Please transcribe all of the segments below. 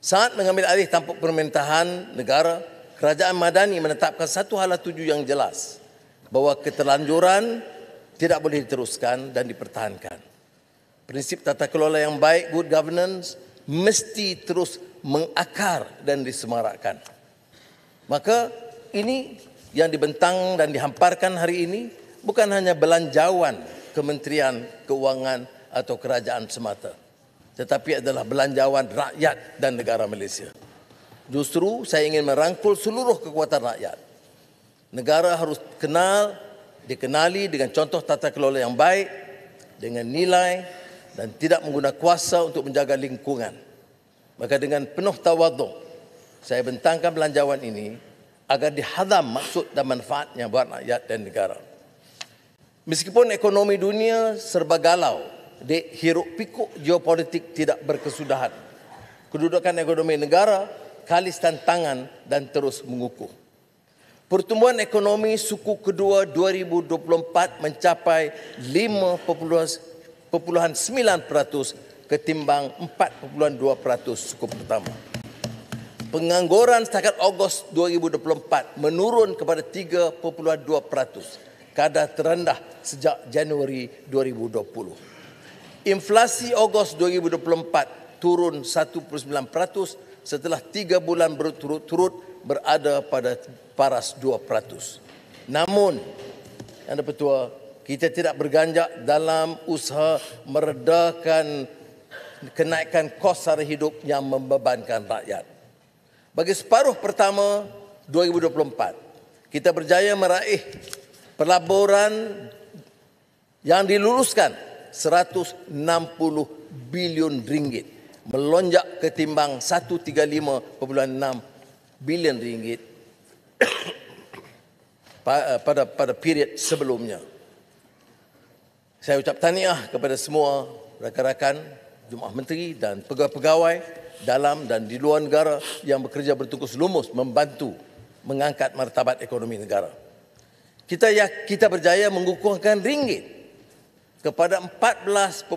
Saat mengambil alih tampuk pemerintahan negara, Kerajaan Madani menetapkan satu hala tuju yang jelas bahawa keterlanjuran tidak boleh diteruskan dan dipertahankan. Prinsip tata kelola yang baik, good governance, mesti terus mengakar dan disemarakkan. Maka ini yang dibentang dan dihamparkan hari ini bukan hanya belanjawan Kementerian Keuangan atau Kerajaan semata tetapi adalah belanjawan rakyat dan negara Malaysia. Justru saya ingin merangkul seluruh kekuatan rakyat. Negara harus kenal, dikenali dengan contoh tata kelola yang baik, dengan nilai dan tidak menggunakan kuasa untuk menjaga lingkungan. Maka dengan penuh tawaduk, saya bentangkan belanjawan ini agar dihadam maksud dan manfaatnya buat rakyat dan negara. Meskipun ekonomi dunia serba galau, di hiruk pikuk geopolitik tidak berkesudahan. Kedudukan ekonomi negara kalis tantangan dan terus mengukuh. Pertumbuhan ekonomi suku kedua 2024 mencapai 5.9% ketimbang 4.2% suku pertama. Pengangguran setakat Ogos 2024 menurun kepada 3.2% kadar terendah sejak Januari 2020. Inflasi Ogos 2024 turun 1.9% setelah 3 bulan berturut-turut berada pada paras 2%. Namun, Anda Petua, kita tidak berganjak dalam usaha meredakan kenaikan kos sara hidup yang membebankan rakyat. Bagi separuh pertama 2024, kita berjaya meraih pelaburan yang diluluskan 160 bilion ringgit melonjak ketimbang 135.6 bilion ringgit eh, pada pada period sebelumnya. Saya ucap tahniah kepada semua rakan-rakan Jumaat Menteri dan pegawai-pegawai dalam dan di luar negara yang bekerja bertungkus lumus membantu mengangkat martabat ekonomi negara. Kita ya kita berjaya mengukuhkan ringgit kepada 14.4%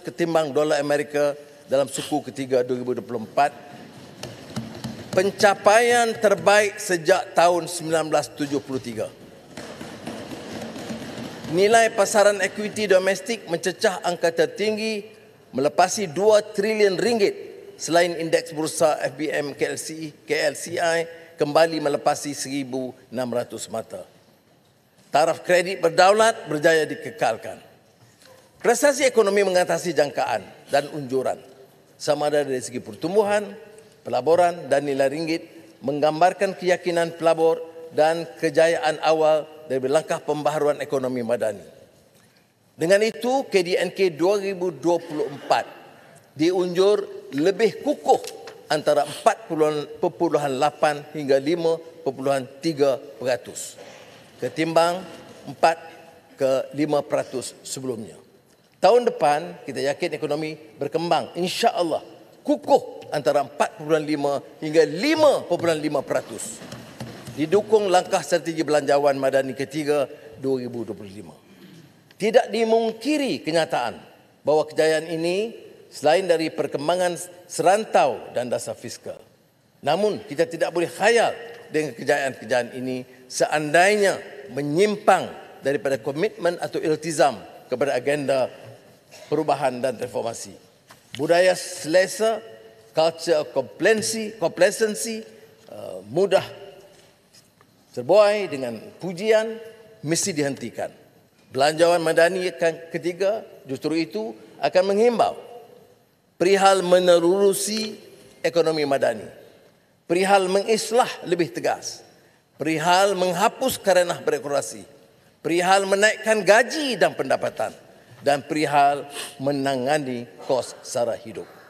ketimbang dolar Amerika dalam suku ketiga 2024 pencapaian terbaik sejak tahun 1973 nilai pasaran ekuiti domestik mencecah angka tertinggi melepasi 2 trilion ringgit selain indeks bursa FBM KLCI KLCI kembali melepasi 1600 mata taraf kredit berdaulat berjaya dikekalkan. Prestasi ekonomi mengatasi jangkaan dan unjuran. Sama ada dari segi pertumbuhan, pelaburan dan nilai ringgit menggambarkan keyakinan pelabur dan kejayaan awal dari langkah pembaharuan ekonomi madani. Dengan itu, KDNK 2024 diunjur lebih kukuh antara 4.8 hingga 5.3 ketimbang 4 ke 5% sebelumnya. Tahun depan kita yakin ekonomi berkembang insya-Allah kukuh antara 4.5 hingga 5.5%. Didukung langkah strategi belanjawan madani ketiga 2025. Tidak dimungkiri kenyataan bahawa kejayaan ini selain dari perkembangan serantau dan dasar fiskal. Namun kita tidak boleh khayal dengan kejayaan-kejayaan ini seandainya menyimpang daripada komitmen atau iltizam kepada agenda perubahan dan reformasi. Budaya selesa, culture complacency, complacency uh, mudah terbuai dengan pujian mesti dihentikan. Belanjawan madani yang ketiga justru itu akan menghimbau perihal menerusi ekonomi madani, perihal mengislah lebih tegas, perihal menghapus karenah birokrasi, perihal menaikkan gaji dan pendapatan, dan perihal menangani kos sara hidup.